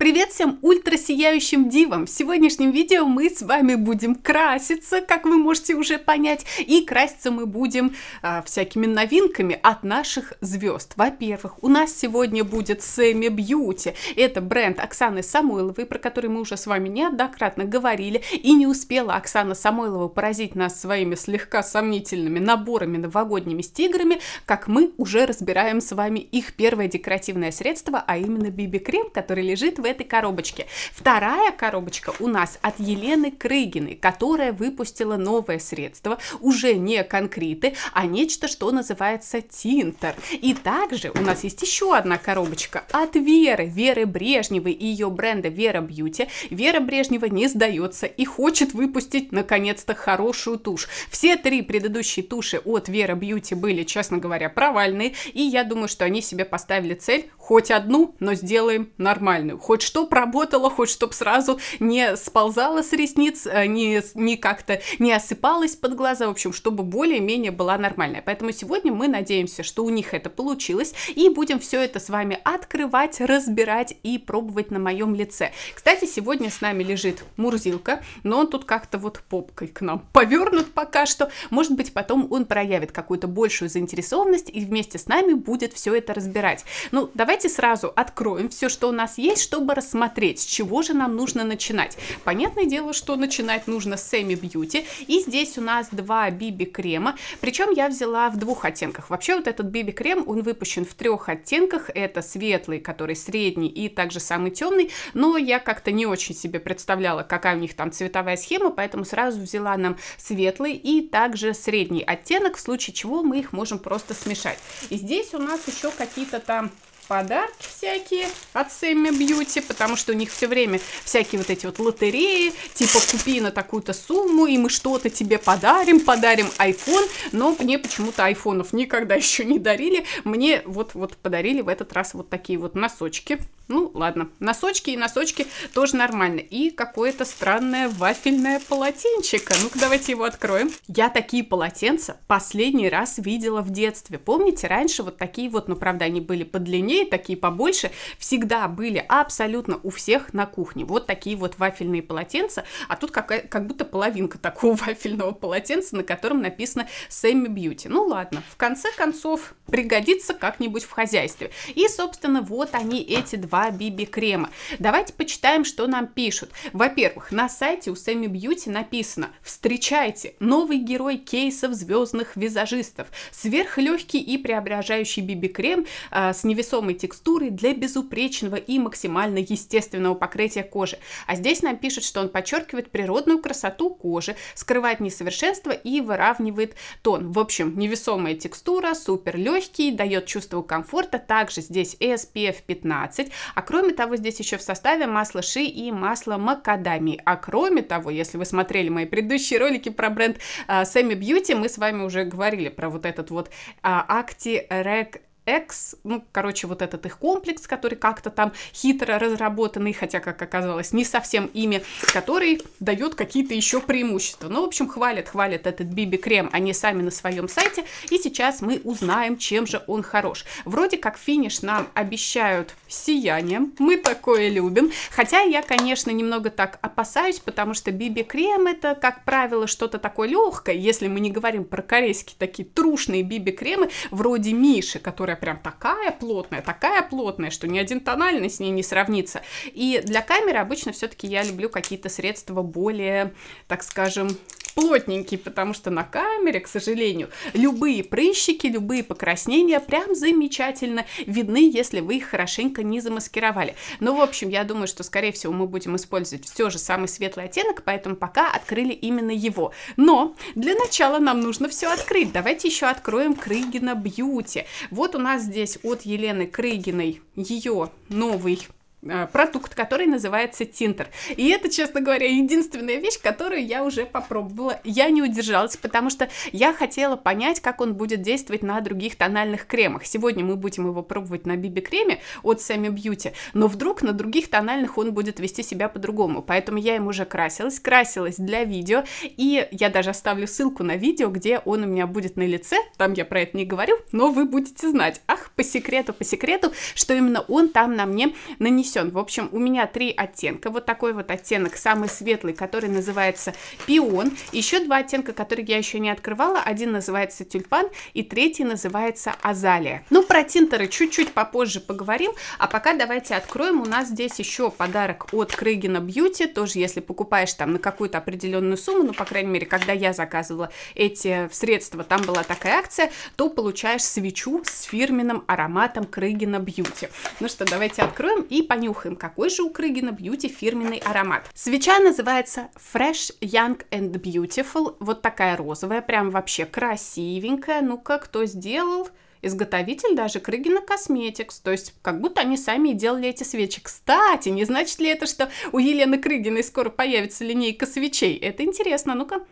Привет всем ультрасияющим дивам! В сегодняшнем видео мы с вами будем краситься, как вы можете уже понять, и краситься мы будем а, всякими новинками от наших звезд. Во-первых, у нас сегодня будет Сэмми Бьюти. Это бренд Оксаны Самойловой, про который мы уже с вами неоднократно говорили, и не успела Оксана Самойлова поразить нас своими слегка сомнительными наборами новогодними с тиграми, как мы уже разбираем с вами их первое декоративное средство, а именно биби-крем, который лежит в этой коробочке. Вторая коробочка у нас от Елены Крыгиной, которая выпустила новое средство, уже не Конкреты, а нечто, что называется тинтер. И также у нас есть еще одна коробочка от Веры, Веры Брежневой и ее бренда Вера Бьюти. Вера Брежнева не сдается и хочет выпустить наконец-то хорошую тушь. Все три предыдущие туши от Вера Бьюти были, честно говоря, провальные, и я думаю, что они себе поставили цель хоть одну, но сделаем нормальную, хоть хоть что поработала, хоть чтоб сразу не сползало с ресниц, э, не, не как-то не осыпалось под глаза, в общем, чтобы более-менее была нормальная. Поэтому сегодня мы надеемся, что у них это получилось, и будем все это с вами открывать, разбирать и пробовать на моем лице. Кстати, сегодня с нами лежит Мурзилка, но он тут как-то вот попкой к нам повернут пока что. Может быть, потом он проявит какую-то большую заинтересованность и вместе с нами будет все это разбирать. Ну, давайте сразу откроем все, что у нас есть, чтобы бы рассмотреть, с чего же нам нужно начинать. Понятное дело, что начинать нужно с Эми Бьюти. И здесь у нас два биби-крема. Причем я взяла в двух оттенках. Вообще вот этот биби-крем, он выпущен в трех оттенках. Это светлый, который средний и также самый темный. Но я как-то не очень себе представляла, какая у них там цветовая схема, поэтому сразу взяла нам светлый и также средний оттенок, в случае чего мы их можем просто смешать. И здесь у нас еще какие-то там подарки всякие от Сэмми Бьюти, потому что у них все время всякие вот эти вот лотереи, типа купи на такую-то сумму, и мы что-то тебе подарим, подарим iPhone, но мне почему-то айфонов никогда еще не дарили, мне вот-вот подарили в этот раз вот такие вот носочки, ну ладно, носочки и носочки тоже нормально, и какое-то странное вафельное полотенчико, ну-ка давайте его откроем. Я такие полотенца последний раз видела в детстве, помните, раньше вот такие вот, ну правда они были подлиннее, другие, такие побольше, всегда были абсолютно у всех на кухне. Вот такие вот вафельные полотенца, а тут как, как будто половинка такого вафельного полотенца, на котором написано Сэмми Бьюти. Ну ладно, в конце концов пригодится как-нибудь в хозяйстве. И, собственно, вот они, эти два биби-крема. Давайте почитаем, что нам пишут. Во-первых, на сайте у Сэмми Бьюти написано «Встречайте! Новый герой кейсов звездных визажистов. Сверхлегкий и преображающий биби-крем э, с невесомым весомой текстуры для безупречного и максимально естественного покрытия кожи. А здесь нам пишут, что он подчеркивает природную красоту кожи, скрывает несовершенство и выравнивает тон. В общем, невесомая текстура, супер легкий, дает чувство комфорта. Также здесь SPF 15, а кроме того здесь еще в составе масло ши и масло макадамии. А кроме того, если вы смотрели мои предыдущие ролики про бренд Сэмми uh, Бьюти, мы с вами уже говорили про вот этот вот Акти Рек Экс, ну, короче, вот этот их комплекс, который как-то там хитро разработанный, хотя, как оказалось, не совсем ими, который дает какие-то еще преимущества. Ну, в общем, хвалят, хвалят этот биби-крем они сами на своем сайте, и сейчас мы узнаем, чем же он хорош. Вроде как финиш нам обещают сиянием, мы такое любим, хотя я, конечно, немного так опасаюсь, потому что биби-крем это, как правило, что-то такое легкое, если мы не говорим про корейские такие трушные биби-кремы, вроде Миши, которые которая прям такая плотная, такая плотная, что ни один тональный с ней не сравнится. И для камеры обычно все-таки я люблю какие-то средства более, так скажем, плотненькие, потому что на камере, к сожалению, любые прыщики, любые покраснения прям замечательно видны, если вы их хорошенько не замаскировали. Ну, в общем, я думаю, что, скорее всего, мы будем использовать все же самый светлый оттенок, поэтому пока открыли именно его. Но для начала нам нужно все открыть. Давайте еще откроем Крыгина Бьюти. Вот у у нас здесь от Елены Крыгиной ее новый Э, продукт, который называется Тинтер. И это, честно говоря, единственная вещь, которую я уже попробовала. Я не удержалась, потому что я хотела понять, как он будет действовать на других тональных кремах. Сегодня мы будем его пробовать на биби-креме от Sami бьюти, но вдруг на других тональных он будет вести себя по-другому. Поэтому я им уже красилась, красилась для видео, и я даже оставлю ссылку на видео, где он у меня будет на лице, там я про это не говорю, но вы будете знать. Ах, по секрету, по секрету, что именно он там на мне нанесет нанесен. В общем, у меня три оттенка. Вот такой вот оттенок, самый светлый, который называется пион. Еще два оттенка, которые я еще не открывала. Один называется тюльпан, и третий называется азалия. Ну, про тинтеры чуть-чуть попозже поговорим, а пока давайте откроем. У нас здесь еще подарок от Крыгина Бьюти. Тоже, если покупаешь там на какую-то определенную сумму, ну, по крайней мере, когда я заказывала эти э, средства, там была такая акция, то получаешь свечу с фирменным ароматом Крыгина Бьюти. Ну что, давайте откроем и поехали понюхаем, какой же у Крыгина Бьюти фирменный аромат. Свеча называется Fresh Young and Beautiful. Вот такая розовая, прям вообще красивенькая. Ну-ка, кто сделал? изготовитель даже Крыгина Косметикс, то есть как будто они сами и делали эти свечи. Кстати, не значит ли это, что у Елены Крыгиной скоро появится линейка свечей? Это интересно, ну-ка.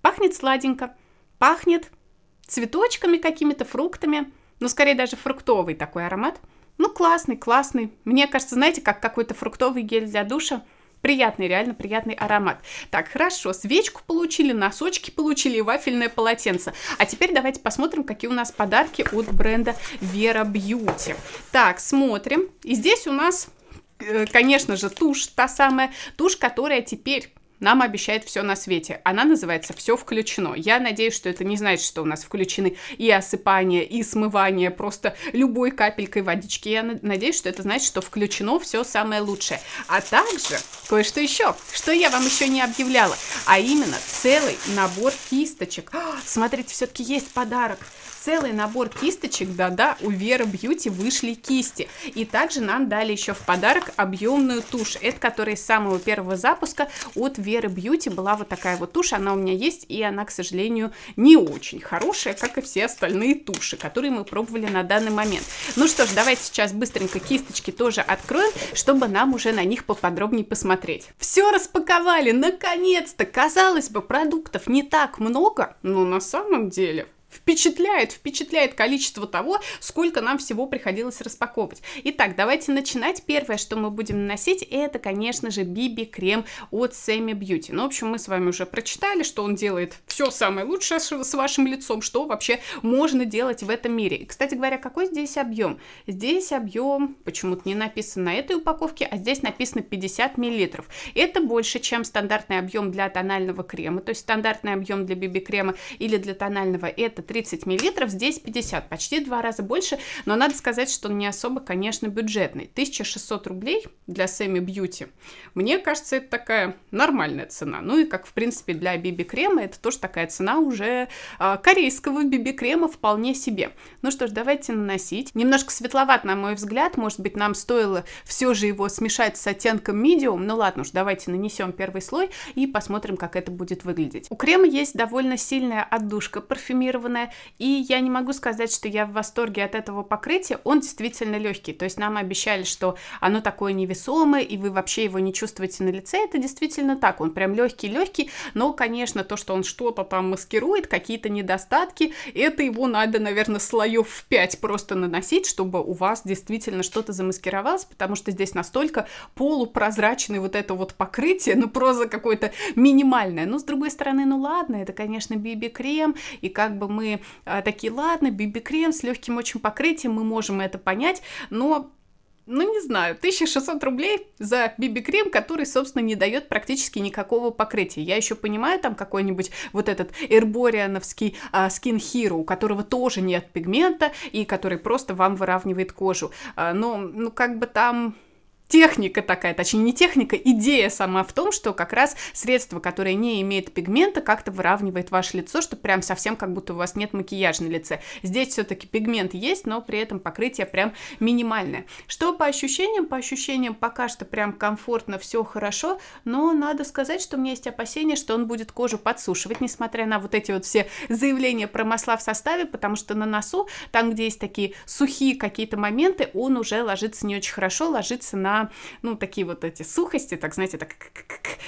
Пахнет сладенько, пахнет цветочками какими-то, фруктами, но ну, скорее даже фруктовый такой аромат – ну, классный, классный. Мне кажется, знаете, как какой-то фруктовый гель для душа. Приятный, реально приятный аромат. Так, хорошо, свечку получили, носочки получили и вафельное полотенце. А теперь давайте посмотрим, какие у нас подарки от бренда Vera Beauty. Так, смотрим. И здесь у нас, э, конечно же, тушь. Та самая тушь, которая теперь нам обещает все на свете. Она называется «Все включено». Я надеюсь, что это не значит, что у нас включены и осыпание, и смывание просто любой капелькой водички. Я надеюсь, что это значит, что включено все самое лучшее. А также кое-что еще, что я вам еще не объявляла, а именно целый набор кисточек. О, а, смотрите, все-таки есть подарок целый набор кисточек, да-да, у Веры Бьюти вышли кисти. И также нам дали еще в подарок объемную тушь. Это которая с самого первого запуска от Веры Бьюти была вот такая вот тушь. Она у меня есть, и она, к сожалению, не очень хорошая, как и все остальные туши, которые мы пробовали на данный момент. Ну что ж, давайте сейчас быстренько кисточки тоже откроем, чтобы нам уже на них поподробнее посмотреть. Все распаковали, наконец-то! Казалось бы, продуктов не так много, но на самом деле впечатляет, впечатляет количество того, сколько нам всего приходилось распаковывать. Итак, давайте начинать. Первое, что мы будем наносить, это, конечно же, Биби крем от Semi Beauty. Ну, в общем, мы с вами уже прочитали, что он делает все самое лучшее с вашим лицом, что вообще можно делать в этом мире. И, кстати говоря, какой здесь объем? Здесь объем почему-то не написан на этой упаковке, а здесь написано 50 мл. Это больше, чем стандартный объем для тонального крема, то есть стандартный объем для BB крема или для тонального это 30 миллилитров здесь 50, почти два раза больше, но надо сказать, что он не особо, конечно, бюджетный. 1600 рублей для Сэмми Бьюти, мне кажется, это такая нормальная цена. Ну и как, в принципе, для биби-крема, это тоже такая цена уже а, корейского биби-крема вполне себе. Ну что ж, давайте наносить. Немножко светловат, на мой взгляд, может быть, нам стоило все же его смешать с оттенком медиум, ну ладно уж, давайте нанесем первый слой и посмотрим, как это будет выглядеть. У крема есть довольно сильная отдушка парфюмированная, наверное. И я не могу сказать, что я в восторге от этого покрытия. Он действительно легкий. То есть нам обещали, что оно такое невесомое, и вы вообще его не чувствуете на лице. Это действительно так. Он прям легкий-легкий. Но, конечно, то, что он что-то там маскирует, какие-то недостатки, это его надо, наверное, слоев в 5 просто наносить, чтобы у вас действительно что-то замаскировалось, потому что здесь настолько полупрозрачный вот это вот покрытие, ну просто какое-то минимальное. Но с другой стороны, ну ладно, это, конечно, BB-крем, и как бы мы а, такие, ладно, биби-крем с легким очень покрытием, мы можем это понять, но ну не знаю, 1600 рублей за биби-крем, который, собственно, не дает практически никакого покрытия. Я еще понимаю, там какой-нибудь вот этот эрбориановский а, Skin Hero, у которого тоже нет пигмента и который просто вам выравнивает кожу. А, но, ну как бы там техника такая, точнее не техника, идея сама в том, что как раз средство, которое не имеет пигмента, как-то выравнивает ваше лицо, что прям совсем как будто у вас нет макияжа на лице. Здесь все-таки пигмент есть, но при этом покрытие прям минимальное. Что по ощущениям? По ощущениям пока что прям комфортно, все хорошо, но надо сказать, что у меня есть опасение, что он будет кожу подсушивать, несмотря на вот эти вот все заявления про масла в составе, потому что на носу, там, где есть такие сухие какие-то моменты, он уже ложится не очень хорошо, ложится на ну, такие вот эти сухости, так, знаете, так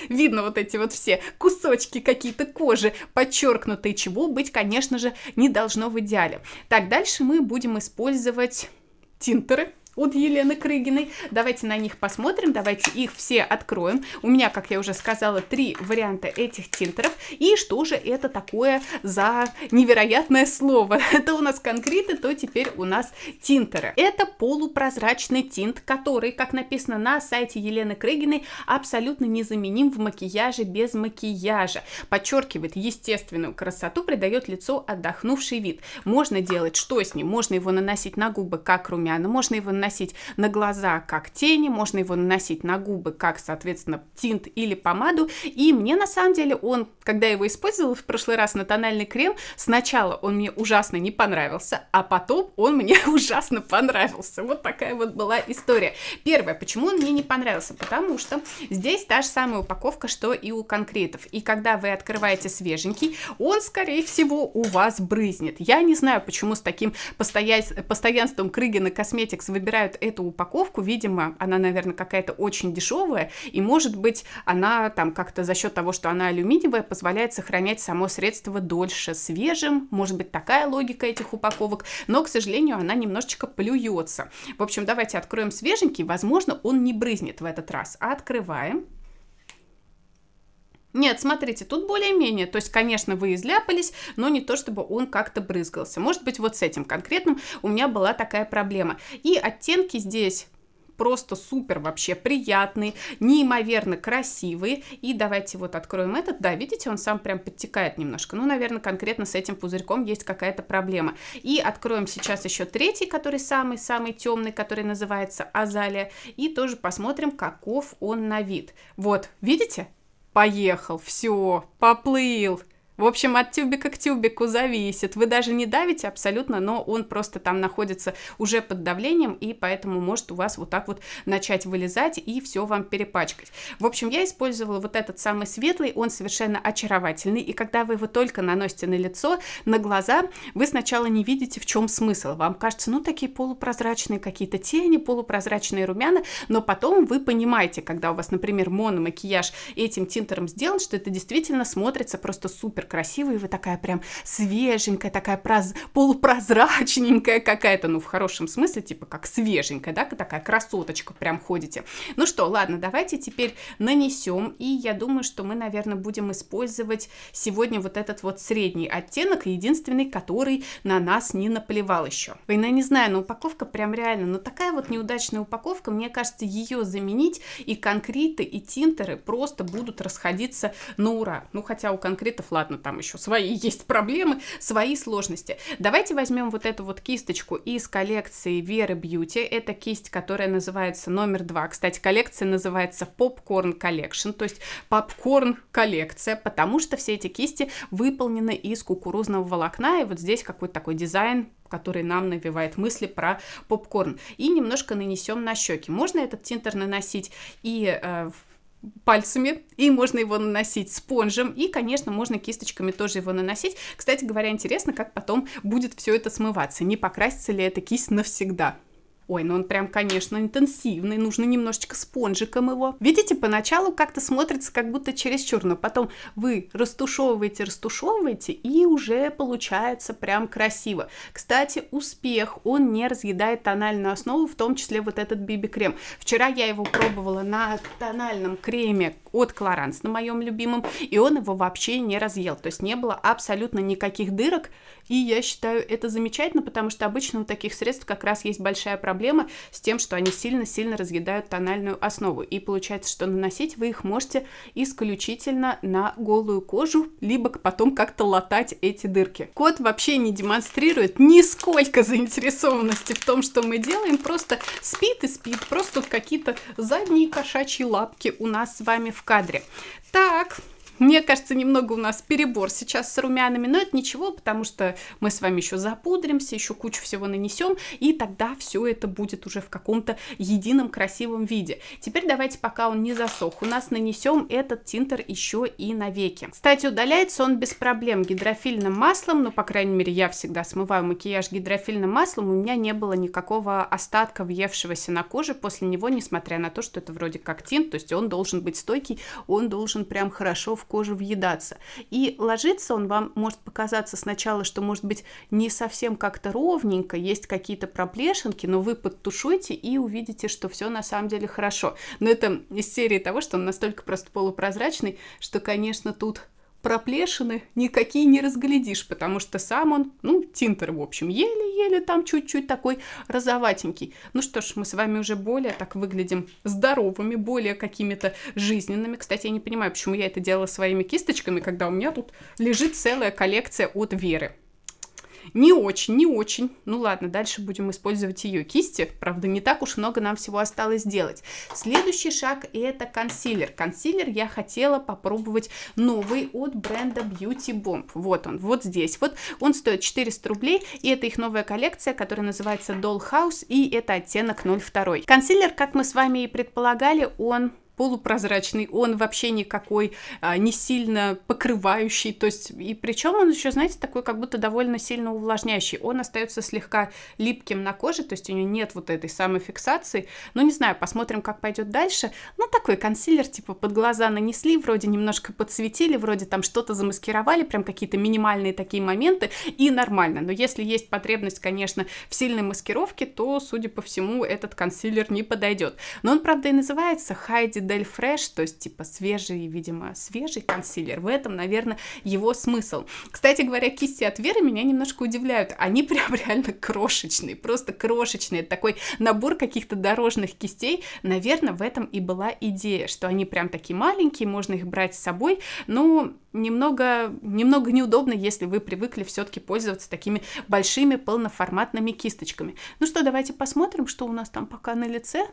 видно вот эти вот все кусочки какие-то кожи подчеркнутые, чего быть, конечно же, не должно в идеале. Так, дальше мы будем использовать тинтеры, от Елены Крыгиной. Давайте на них посмотрим, давайте их все откроем. У меня, как я уже сказала, три варианта этих тинтеров. И что же это такое за невероятное слово? Это у нас конкреты, то теперь у нас тинтеры. Это полупрозрачный тинт, который, как написано на сайте Елены Крыгиной, абсолютно незаменим в макияже без макияжа. Подчеркивает естественную красоту, придает лицу отдохнувший вид. Можно делать что с ним? Можно его наносить на губы, как румяна, можно его наносить наносить на глаза как тени, можно его наносить на губы как, соответственно, тинт или помаду. И мне на самом деле он, когда я его использовала в прошлый раз на тональный крем, сначала он мне ужасно не понравился, а потом он мне ужасно понравился. Вот такая вот была история. Первое, почему он мне не понравился? Потому что здесь та же самая упаковка, что и у конкретов. И когда вы открываете свеженький, он, скорее всего, у вас брызнет. Я не знаю, почему с таким постоянством Крыгина Косметикс выбирать выбирают эту упаковку, видимо, она, наверное, какая-то очень дешевая, и, может быть, она там как-то за счет того, что она алюминиевая, позволяет сохранять само средство дольше свежим, может быть, такая логика этих упаковок, но, к сожалению, она немножечко плюется. В общем, давайте откроем свеженький, возможно, он не брызнет в этот раз, а открываем. Нет, смотрите, тут более-менее, то есть, конечно, вы изляпались, но не то, чтобы он как-то брызгался. Может быть, вот с этим конкретным у меня была такая проблема. И оттенки здесь просто супер вообще приятный, неимоверно красивый. И давайте вот откроем этот. Да, видите, он сам прям подтекает немножко. Ну, наверное, конкретно с этим пузырьком есть какая-то проблема. И откроем сейчас еще третий, который самый-самый темный, который называется Азалия. И тоже посмотрим, каков он на вид. Вот, видите? поехал, все, поплыл. В общем, от тюбика к тюбику зависит. Вы даже не давите абсолютно, но он просто там находится уже под давлением, и поэтому может у вас вот так вот начать вылезать и все вам перепачкать. В общем, я использовала вот этот самый светлый, он совершенно очаровательный, и когда вы его только наносите на лицо, на глаза, вы сначала не видите, в чем смысл. Вам кажется, ну, такие полупрозрачные какие-то тени, полупрозрачные румяна, но потом вы понимаете, когда у вас, например, мономакияж этим тинтером сделан, что это действительно смотрится просто супер красивые, вы такая прям свеженькая, такая проз... полупрозрачненькая какая-то, ну, в хорошем смысле, типа как свеженькая, да, такая красоточка прям ходите. Ну что, ладно, давайте теперь нанесем, и я думаю, что мы, наверное, будем использовать сегодня вот этот вот средний оттенок, единственный, который на нас не наплевал еще. Блин, ну, я не знаю, но упаковка прям реально, но ну, такая вот неудачная упаковка, мне кажется, ее заменить и конкреты, и тинтеры просто будут расходиться на ура. Ну, хотя у конкретов, ладно, понятно, там еще свои есть проблемы, свои сложности. Давайте возьмем вот эту вот кисточку из коллекции Веры Бьюти. Это кисть, которая называется номер два. Кстати, коллекция называется Popcorn Collection, то есть попкорн коллекция, потому что все эти кисти выполнены из кукурузного волокна, и вот здесь какой-то такой дизайн который нам навевает мысли про попкорн. И немножко нанесем на щеки. Можно этот тинтер наносить и э, пальцами, и можно его наносить спонжем, и, конечно, можно кисточками тоже его наносить. Кстати говоря, интересно, как потом будет все это смываться, не покрасится ли эта кисть навсегда. Ой, ну он прям, конечно, интенсивный, нужно немножечко спонжиком его. Видите, поначалу как-то смотрится как будто через но потом вы растушевываете, растушевываете, и уже получается прям красиво. Кстати, успех, он не разъедает тональную основу, в том числе вот этот биби-крем. Вчера я его пробовала на тональном креме от Clarins, на моем любимом, и он его вообще не разъел, то есть не было абсолютно никаких дырок, и я считаю это замечательно, потому что обычно у таких средств как раз есть большая проблема проблема с тем, что они сильно-сильно разъедают тональную основу. И получается, что наносить вы их можете исключительно на голую кожу, либо потом как-то латать эти дырки. Кот вообще не демонстрирует нисколько заинтересованности в том, что мы делаем, просто спит и спит, просто какие-то задние кошачьи лапки у нас с вами в кадре. Так, мне кажется, немного у нас перебор сейчас с румянами, но это ничего, потому что мы с вами еще запудримся, еще кучу всего нанесем, и тогда все это будет уже в каком-то едином красивом виде. Теперь давайте, пока он не засох, у нас нанесем этот тинтер еще и на веки. Кстати, удаляется он без проблем гидрофильным маслом, ну, по крайней мере, я всегда смываю макияж гидрофильным маслом, у меня не было никакого остатка въевшегося на коже после него, несмотря на то, что это вроде как тинт, то есть он должен быть стойкий, он должен прям хорошо в кожу въедаться. И ложится он вам может показаться сначала, что может быть не совсем как-то ровненько, есть какие-то проплешинки, но вы подтушуете и увидите, что все на самом деле хорошо. Но это из серии того, что он настолько просто полупрозрачный, что, конечно, тут проплешины никакие не разглядишь, потому что сам он, ну, тинтер, в общем, еле-еле там чуть-чуть такой розоватенький. Ну что ж, мы с вами уже более так выглядим здоровыми, более какими-то жизненными. Кстати, я не понимаю, почему я это делала своими кисточками, когда у меня тут лежит целая коллекция от Веры. Не очень, не очень. Ну ладно, дальше будем использовать ее кисти. Правда, не так уж много нам всего осталось сделать. Следующий шаг это консилер. Консилер я хотела попробовать новый от бренда Beauty Bomb. Вот он, вот здесь. Вот он стоит 400 рублей, и это их новая коллекция, которая называется Dollhouse, и это оттенок 02. Консилер, как мы с вами и предполагали, он полупрозрачный, он вообще никакой а, не сильно покрывающий, то есть и причем он еще, знаете, такой как будто довольно сильно увлажняющий, он остается слегка липким на коже, то есть у него нет вот этой самой фиксации, ну не знаю, посмотрим, как пойдет дальше, ну такой консилер типа под глаза нанесли, вроде немножко подсветили, вроде там что-то замаскировали, прям какие-то минимальные такие моменты и нормально, но если есть потребность, конечно, в сильной маскировке, то, судя по всему, этот консилер не подойдет, но он, правда, и называется Hide. Дель Фреш, то есть типа свежий, видимо, свежий консилер. В этом, наверное, его смысл. Кстати говоря, кисти от Веры меня немножко удивляют. Они прям реально крошечные, просто крошечные. такой набор каких-то дорожных кистей. Наверное, в этом и была идея, что они прям такие маленькие, можно их брать с собой. Но немного, немного неудобно, если вы привыкли все-таки пользоваться такими большими полноформатными кисточками. Ну что, давайте посмотрим, что у нас там пока на лице.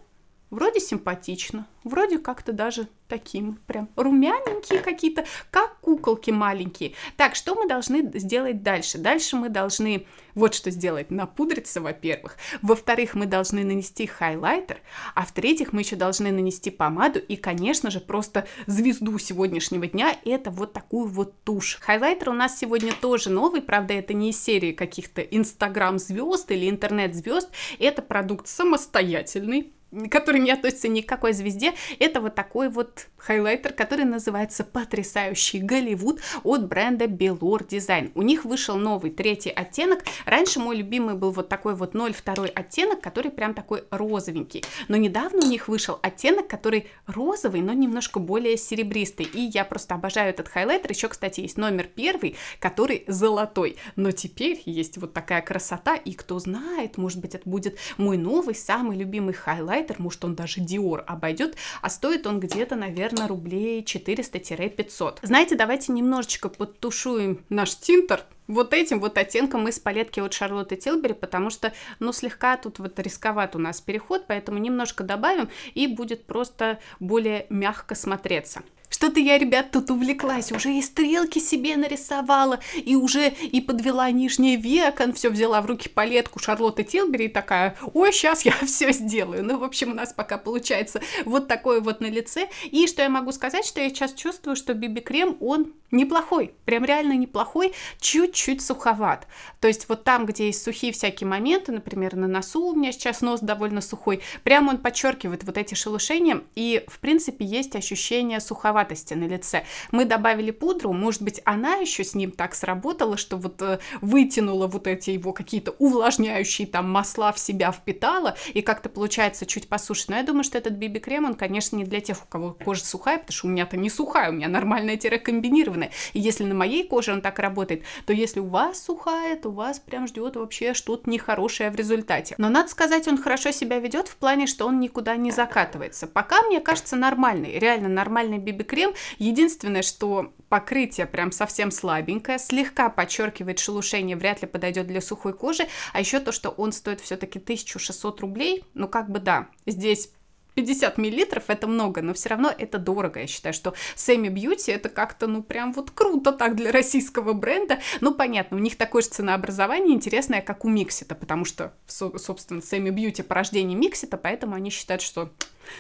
Вроде симпатично, вроде как-то даже таким прям румяненькие какие-то, как куколки маленькие. Так, что мы должны сделать дальше? Дальше мы должны вот что сделать, напудриться, во-первых. Во-вторых, мы должны нанести хайлайтер, а в-третьих, мы еще должны нанести помаду и, конечно же, просто звезду сегодняшнего дня, это вот такую вот тушь. Хайлайтер у нас сегодня тоже новый, правда, это не из серии каких-то инстаграм-звезд или интернет-звезд, это продукт самостоятельный, который не относится ни к какой звезде, это вот такой вот хайлайтер, который называется «Потрясающий Голливуд» от бренда Белор Дизайн. У них вышел новый третий оттенок. Раньше мой любимый был вот такой вот 0,2 оттенок, который прям такой розовенький. Но недавно у них вышел оттенок, который розовый, но немножко более серебристый. И я просто обожаю этот хайлайтер. Еще, кстати, есть номер первый, который золотой. Но теперь есть вот такая красота, и кто знает, может быть, это будет мой новый, самый любимый хайлайтер гастарбайтер, может он даже Dior обойдет, а стоит он где-то, наверное, рублей 400-500. Знаете, давайте немножечко подтушуем наш тинтер, вот этим вот оттенком из палетки от Шарлотты Тилбери, потому что, ну, слегка тут вот рисковат у нас переход, поэтому немножко добавим, и будет просто более мягко смотреться. Что-то я, ребят, тут увлеклась. Уже и стрелки себе нарисовала, и уже и подвела нижний векон, все взяла в руки палетку Шарлотты Тилбери и такая, ой, сейчас я все сделаю. Ну, в общем, у нас пока получается вот такое вот на лице. И что я могу сказать, что я сейчас чувствую, что Биби Крем, он неплохой, прям реально неплохой, чуть-чуть суховат. То есть вот там, где есть сухие всякие моменты, например, на носу у меня сейчас нос довольно сухой, прям он подчеркивает вот эти шелушения, и в принципе есть ощущение суховатости на лице. Мы добавили пудру, может быть, она еще с ним так сработала, что вот э, вытянула вот эти его какие-то увлажняющие там масла в себя впитала, и как-то получается чуть посуше. Но я думаю, что этот BB-крем, он, конечно, не для тех, у кого кожа сухая, потому что у меня-то не сухая, у меня нормальная тире комбинированная стороны. И если на моей коже он так работает, то если у вас сухая, то вас прям ждет вообще что-то нехорошее в результате. Но надо сказать, он хорошо себя ведет в плане, что он никуда не закатывается. Пока, мне кажется, нормальный, реально нормальный биби-крем. Единственное, что покрытие прям совсем слабенькое, слегка подчеркивает шелушение, вряд ли подойдет для сухой кожи, а еще то, что он стоит все-таки 1600 рублей, ну как бы да, здесь 50 миллилитров это много, но все равно это дорого. Я считаю, что Сэмми Бьюти это как-то, ну, прям вот круто так для российского бренда. Ну, понятно, у них такое же ценообразование интересное, как у Миксита, потому что, собственно, Сэмми Бьюти порождение Миксита, поэтому они считают, что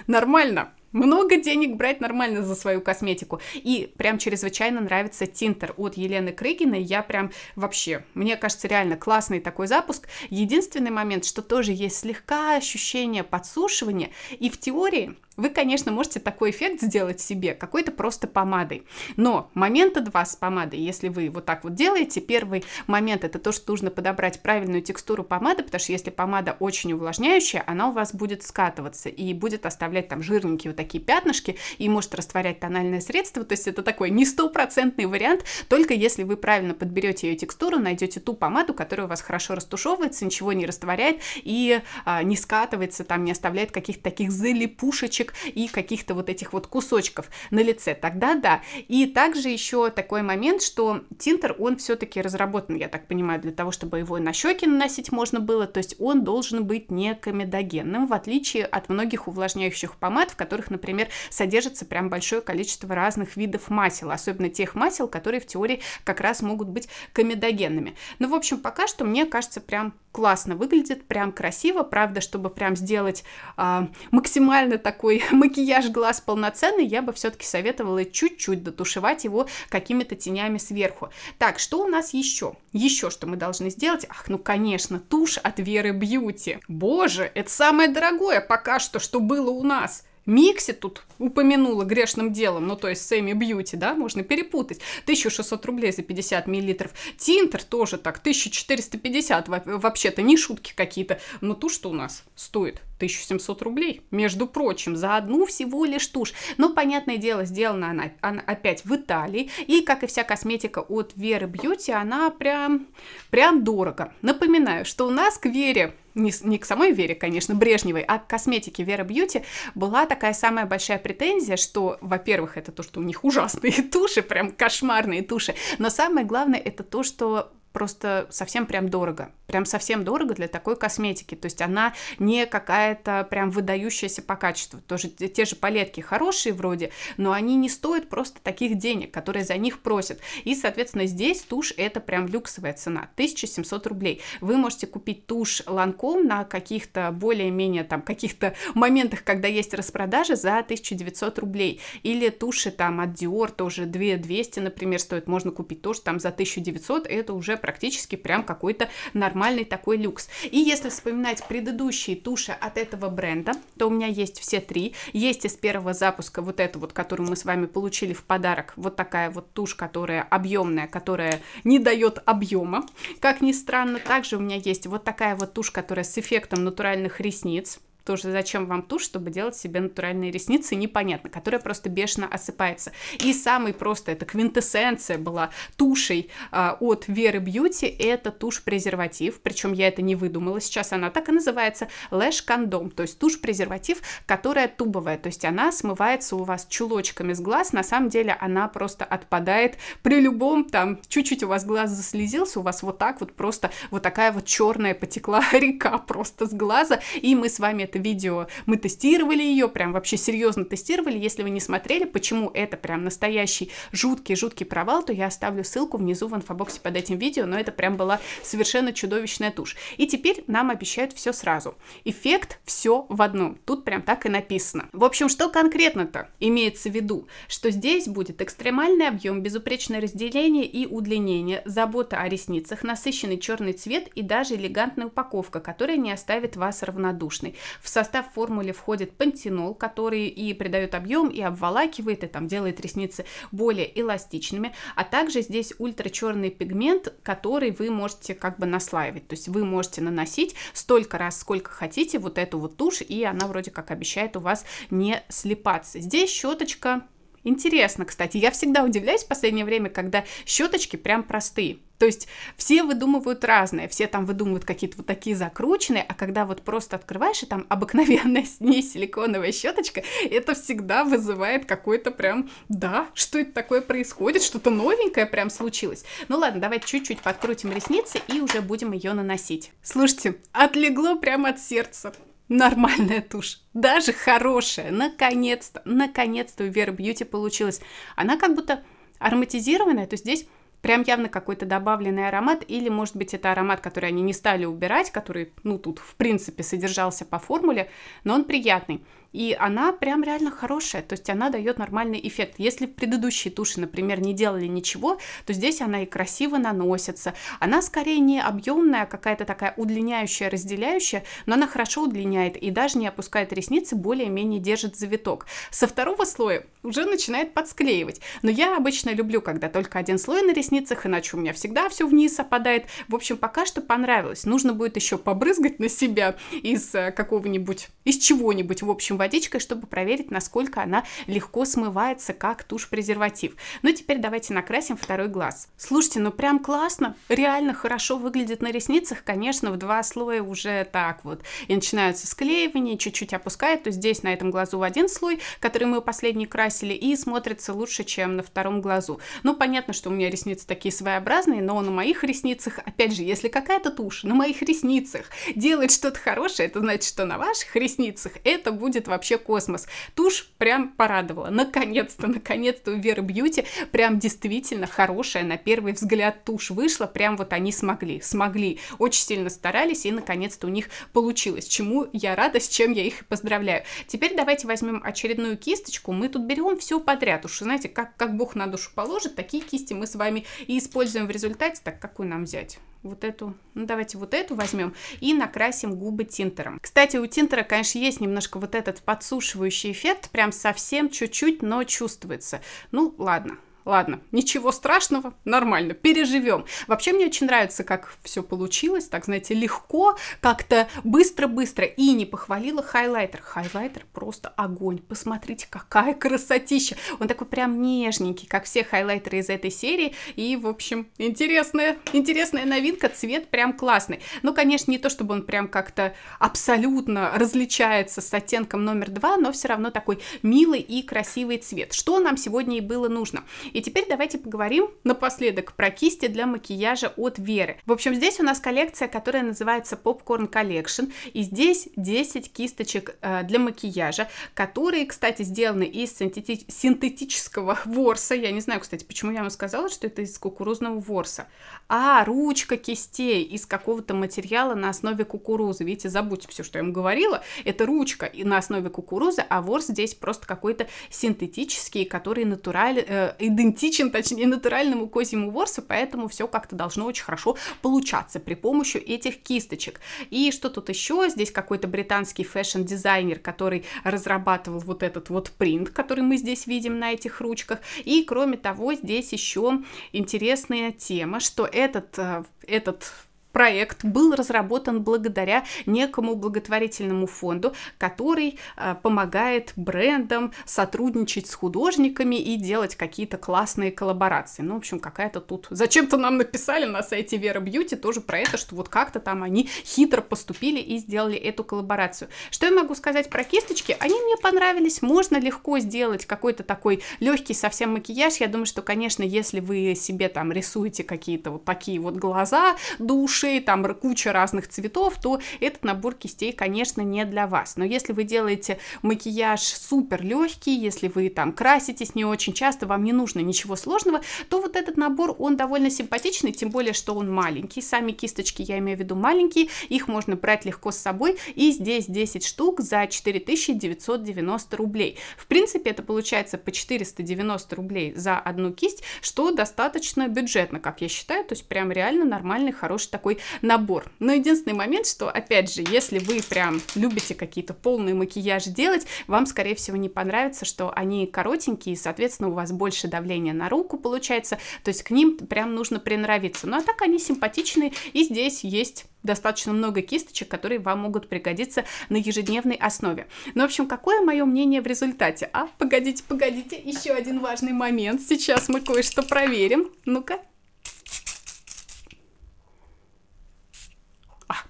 нормально много денег брать нормально за свою косметику. И прям чрезвычайно нравится тинтер от Елены Крыгиной. Я прям вообще, мне кажется, реально классный такой запуск. Единственный момент, что тоже есть слегка ощущение подсушивания. И в теории вы, конечно, можете такой эффект сделать себе, какой-то просто помадой. Но момента два с помадой, если вы вот так вот делаете, первый момент это то, что нужно подобрать правильную текстуру помады, потому что если помада очень увлажняющая, она у вас будет скатываться и будет оставлять там жирненькие вот такие пятнышки, и может растворять тональное средство, то есть это такой не стопроцентный вариант, только если вы правильно подберете ее текстуру, найдете ту помаду, которая у вас хорошо растушевывается, ничего не растворяет и а, не скатывается, там не оставляет каких-то таких залипушечек и каких-то вот этих вот кусочков на лице, тогда да. И также еще такой момент, что тинтер, он все-таки разработан, я так понимаю, для того, чтобы его на щеки наносить можно было, то есть он должен быть не комедогенным, в отличие от многих увлажняющих помад, в которых например, содержится прям большое количество разных видов масел, особенно тех масел, которые в теории как раз могут быть комедогенными. Ну, в общем, пока что мне кажется прям классно выглядит, прям красиво, правда, чтобы прям сделать э, максимально такой макияж глаз полноценный, я бы все-таки советовала чуть-чуть дотушевать его какими-то тенями сверху. Так, что у нас еще? Еще что мы должны сделать? Ах, ну конечно, тушь от Веры Бьюти. Боже, это самое дорогое пока что, что было у нас. Микси тут упомянула грешным делом, ну то есть Сэмми Бьюти, да, можно перепутать. 1600 рублей за 50 миллилитров. Тинтер тоже так, 1450, вообще-то не шутки какие-то. Но то, что у нас стоит 1700 рублей, между прочим, за одну всего лишь тушь. Но, понятное дело, сделана она, она опять в Италии, и, как и вся косметика от Веры Бьюти, она прям, прям дорого. Напоминаю, что у нас к Вере не, не к самой Вере, конечно, Брежневой, а к косметике Вера Бьюти была такая самая большая претензия, что, во-первых, это то, что у них ужасные туши, прям кошмарные туши, но самое главное это то, что просто совсем прям дорого. Прям совсем дорого для такой косметики. То есть она не какая-то прям выдающаяся по качеству. Тоже те же палетки хорошие вроде, но они не стоят просто таких денег, которые за них просят. И, соответственно, здесь тушь это прям люксовая цена. 1700 рублей. Вы можете купить тушь Ланком на каких-то более-менее там каких-то моментах, когда есть распродажи за 1900 рублей. Или туши там от Dior тоже 2200, например, стоит. Можно купить тоже там за 1900. Это уже практически прям какой-то нормальный такой люкс. И если вспоминать предыдущие туши от этого бренда, то у меня есть все три. Есть из первого запуска вот эту вот, которую мы с вами получили в подарок, вот такая вот тушь, которая объемная, которая не дает объема, как ни странно. Также у меня есть вот такая вот тушь, которая с эффектом натуральных ресниц. Тоже зачем вам тушь, чтобы делать себе натуральные ресницы, непонятно, которая просто бешено осыпается. И самый просто, это квинтэссенция была тушей а, от Веры Бьюти, это тушь-презерватив, причем я это не выдумала, сейчас она так и называется, лэш-кондом, то есть тушь-презерватив, которая тубовая, то есть она смывается у вас чулочками с глаз, на самом деле она просто отпадает при любом, там, чуть-чуть у вас глаз заслезился, у вас вот так вот просто вот такая вот черная потекла река просто с глаза, и мы с вами это видео, мы тестировали ее, прям вообще серьезно тестировали. Если вы не смотрели, почему это прям настоящий жуткий-жуткий провал, то я оставлю ссылку внизу в инфобоксе под этим видео, но это прям была совершенно чудовищная тушь. И теперь нам обещают все сразу. Эффект все в одном. Тут прям так и написано. В общем, что конкретно-то имеется в виду? Что здесь будет экстремальный объем, безупречное разделение и удлинение, забота о ресницах, насыщенный черный цвет и даже элегантная упаковка, которая не оставит вас равнодушной. В состав формулы входит пантенол, который и придает объем, и обволакивает, и там делает ресницы более эластичными, а также здесь ультрачерный пигмент, который вы можете как бы наслаивать, то есть вы можете наносить столько раз, сколько хотите вот эту вот тушь, и она вроде как обещает у вас не слепаться. Здесь щеточка Интересно, кстати, я всегда удивляюсь в последнее время, когда щеточки прям простые. То есть все выдумывают разные, все там выдумывают какие-то вот такие закрученные, а когда вот просто открываешь, и там обыкновенная с ней силиконовая щеточка, это всегда вызывает какое то прям, да, что это такое происходит, что-то новенькое прям случилось. Ну ладно, давайте чуть-чуть подкрутим ресницы и уже будем ее наносить. Слушайте, отлегло прямо от сердца нормальная тушь, даже хорошая, наконец-то, наконец-то у Веры Бьюти получилось. Она как будто ароматизированная, то есть здесь прям явно какой-то добавленный аромат, или, может быть, это аромат, который они не стали убирать, который, ну, тут, в принципе, содержался по формуле, но он приятный. И она прям реально хорошая, то есть она дает нормальный эффект. Если предыдущие туши, например, не делали ничего, то здесь она и красиво наносится. Она скорее не объемная, а какая-то такая удлиняющая, разделяющая, но она хорошо удлиняет и даже не опускает ресницы, более-менее держит завиток. Со второго слоя уже начинает подсклеивать. Но я обычно люблю, когда только один слой на ресницах, иначе у меня всегда все вниз опадает. В общем, пока что понравилось. Нужно будет еще побрызгать на себя из э, какого-нибудь, из чего-нибудь, в общем, водичкой, чтобы проверить, насколько она легко смывается, как тушь-презерватив. Ну теперь давайте накрасим второй глаз. Слушайте, ну прям классно, реально хорошо выглядит на ресницах, конечно, в два слоя уже так вот. И начинаются склеивания, чуть-чуть опускает, то здесь на этом глазу в один слой, который мы последний красили, и смотрится лучше, чем на втором глазу. Ну понятно, что у меня ресницы такие своеобразные, но на моих ресницах, опять же, если какая-то тушь на моих ресницах делает что-то хорошее, это значит, что на ваших ресницах это будет вообще космос. Тушь прям порадовала. Наконец-то, наконец-то у Веры Бьюти прям действительно хорошая на первый взгляд тушь вышла. Прям вот они смогли, смогли. Очень сильно старались и наконец-то у них получилось. Чему я рада, с чем я их и поздравляю. Теперь давайте возьмем очередную кисточку. Мы тут берем все подряд. Уж знаете, как, как Бог на душу положит, такие кисти мы с вами и используем в результате. Так какую нам взять? вот эту, ну давайте вот эту возьмем и накрасим губы тинтером. Кстати, у тинтера, конечно, есть немножко вот этот подсушивающий эффект, прям совсем чуть-чуть, но чувствуется. Ну, ладно, ладно, ничего страшного, нормально, переживем. Вообще мне очень нравится, как все получилось, так, знаете, легко, как-то быстро-быстро. И не похвалила хайлайтер. Хайлайтер просто огонь. Посмотрите, какая красотища. Он такой прям нежненький, как все хайлайтеры из этой серии. И, в общем, интересная, интересная новинка. Цвет прям классный. Ну, конечно, не то, чтобы он прям как-то абсолютно различается с оттенком номер два, но все равно такой милый и красивый цвет. Что нам сегодня и было нужно? И теперь давайте поговорим напоследок про кисти для макияжа от Веры. В общем, здесь у нас коллекция, которая называется Popcorn Collection. И здесь 10 кисточек э, для макияжа, которые, кстати, сделаны из синтети- синтетического ворса. Я не знаю, кстати, почему я вам сказала, что это из кукурузного ворса. А ручка кистей из какого-то материала на основе кукурузы. Видите, забудьте все, что я вам говорила. Это ручка на основе кукурузы, а ворс здесь просто какой-то синтетический, который натуральный. э, идентичен, точнее, натуральному козьему ворсу, поэтому все как-то должно очень хорошо получаться при помощи этих кисточек. И что тут еще? Здесь какой-то британский фэшн-дизайнер, который разрабатывал вот этот вот принт, который мы здесь видим на этих ручках. И кроме того, здесь еще интересная тема, что этот, э, этот проект был разработан благодаря некому благотворительному фонду, который э, помогает брендам сотрудничать с художниками и делать какие-то классные коллаборации. Ну, в общем, какая-то тут... Зачем-то нам написали на сайте Вера Бьюти тоже про это, что вот как-то там они хитро поступили и сделали эту коллаборацию. Что я могу сказать про кисточки? Они мне понравились. Можно легко сделать какой-то такой легкий совсем макияж. Я думаю, что, конечно, если вы себе там рисуете какие-то вот такие вот глаза, душ, ушей, там куча разных цветов, то этот набор кистей, конечно, не для вас. Но если вы делаете макияж супер легкий, если вы там краситесь не очень часто, вам не нужно ничего сложного, то вот этот набор, он довольно симпатичный, тем более, что он маленький. Сами кисточки, я имею в виду маленькие, их можно брать легко с собой. И здесь 10 штук за 4990 рублей. В принципе, это получается по 490 рублей за одну кисть, что достаточно бюджетно, как я считаю. То есть прям реально нормальный, хороший такой такой набор. Но единственный момент, что, опять же, если вы прям любите какие-то полные макияжи делать, вам, скорее всего, не понравится, что они коротенькие, и, соответственно, у вас больше давления на руку получается, то есть к ним прям нужно приноровиться. Ну, а так они симпатичные, и здесь есть достаточно много кисточек, которые вам могут пригодиться на ежедневной основе. Ну, в общем, какое мое мнение в результате? А, погодите, погодите, еще один важный момент. Сейчас мы кое-что проверим. Ну-ка.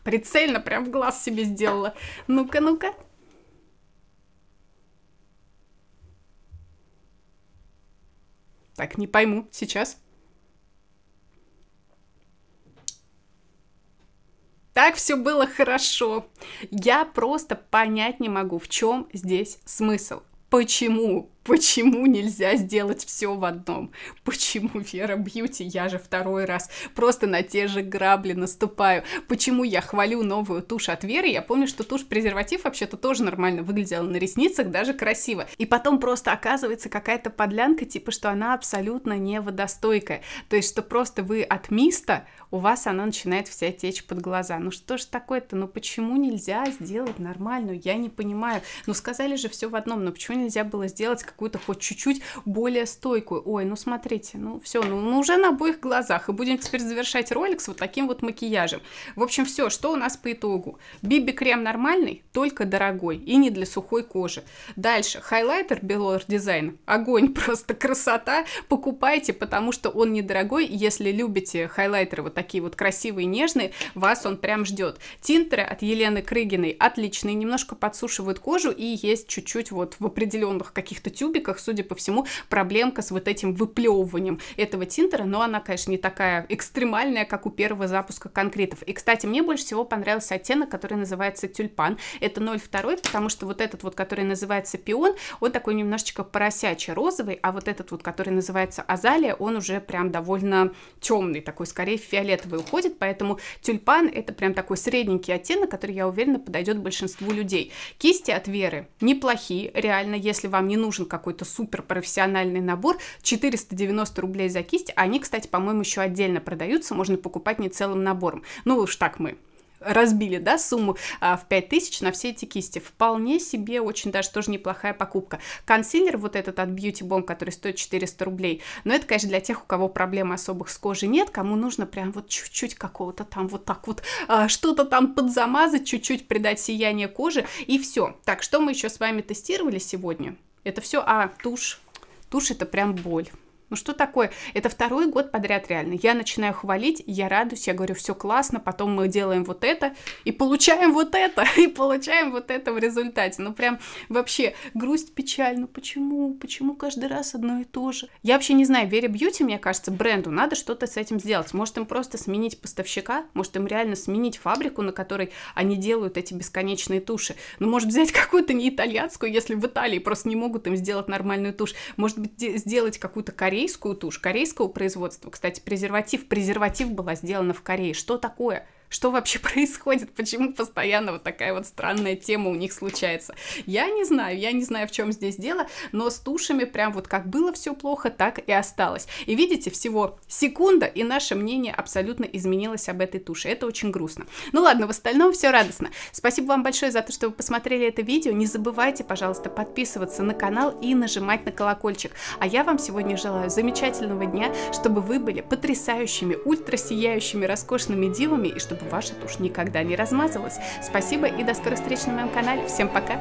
Прицельно прям в глаз себе сделала. Ну-ка, ну-ка. Так, не пойму. Сейчас. Так все было хорошо. Я просто понять не могу, в чем здесь смысл. Почему Почему нельзя сделать все в одном? Почему Вера Бьюти, я же второй раз просто на те же грабли наступаю? Почему я хвалю новую тушь от Веры? Я помню, что тушь презерватив вообще-то тоже нормально выглядела на ресницах, даже красиво. И потом просто оказывается какая-то подлянка, типа, что она абсолютно не водостойкая. То есть, что просто вы от миста, у вас она начинает вся течь под глаза. Ну что ж такое-то? Ну почему нельзя сделать нормальную? Я не понимаю. Ну сказали же все в одном, но почему нельзя было сделать какую-то хоть чуть-чуть более стойкую. Ой, ну смотрите, ну все, ну, ну уже на обоих глазах. И будем теперь завершать ролик с вот таким вот макияжем. В общем, все, что у нас по итогу. Биби-крем нормальный, только дорогой и не для сухой кожи. Дальше, хайлайтер Белор Дизайн. Огонь, просто красота. Покупайте, потому что он недорогой. Если любите хайлайтеры вот такие вот красивые, нежные, вас он прям ждет. Тинтеры от Елены Крыгиной отличные, немножко подсушивают кожу и есть чуть-чуть вот в определенных каких-то тюрьмах тюбиках, судя по всему, проблемка с вот этим выплевыванием этого тинтера, но она, конечно, не такая экстремальная, как у первого запуска конкретов. И, кстати, мне больше всего понравился оттенок, который называется тюльпан. Это 0,2, потому что вот этот вот, который называется пион, он такой немножечко поросячий розовый, а вот этот вот, который называется азалия, он уже прям довольно темный, такой скорее фиолетовый уходит, поэтому тюльпан это прям такой средненький оттенок, который, я уверена, подойдет большинству людей. Кисти от Веры неплохие, реально, если вам не нужен какой-то супер профессиональный набор, 490 рублей за кисть, они, кстати, по-моему, еще отдельно продаются, можно покупать не целым набором. Ну уж так мы разбили, да, сумму а, в 5000 на все эти кисти. Вполне себе очень даже тоже неплохая покупка. Консилер вот этот от Beauty Bomb, который стоит 400 рублей, но это, конечно, для тех, у кого проблем особых с кожей нет, кому нужно прям вот чуть-чуть какого-то там вот так вот а, что-то там подзамазать, чуть-чуть придать сияние коже и все. Так, что мы еще с вами тестировали сегодня? Это все, а, тушь. Тушь это прям боль. Ну что такое? Это второй год подряд реально. Я начинаю хвалить, я радуюсь, я говорю, все классно, потом мы делаем вот это, и получаем вот это, и получаем вот это в результате. Ну прям вообще грусть, печаль, ну почему, почему каждый раз одно и то же? Я вообще не знаю, Вере Бьюти, мне кажется, бренду надо что-то с этим сделать. Может им просто сменить поставщика, может им реально сменить фабрику, на которой они делают эти бесконечные туши. Ну может взять какую-то не итальянскую, если в Италии просто не могут им сделать нормальную тушь. Может быть сделать какую-то корейскую корейскую тушь, корейского производства. Кстати, презерватив. Презерватив была сделана в Корее. Что такое? что вообще происходит, почему постоянно вот такая вот странная тема у них случается. Я не знаю, я не знаю, в чем здесь дело, но с тушами прям вот как было все плохо, так и осталось. И видите, всего секунда, и наше мнение абсолютно изменилось об этой туше. Это очень грустно. Ну ладно, в остальном все радостно. Спасибо вам большое за то, что вы посмотрели это видео. Не забывайте, пожалуйста, подписываться на канал и нажимать на колокольчик. А я вам сегодня желаю замечательного дня, чтобы вы были потрясающими, ультрасияющими, роскошными дивами и чтобы чтобы ваша тушь никогда не размазалась. Спасибо и до скорых встреч на моем канале. Всем пока!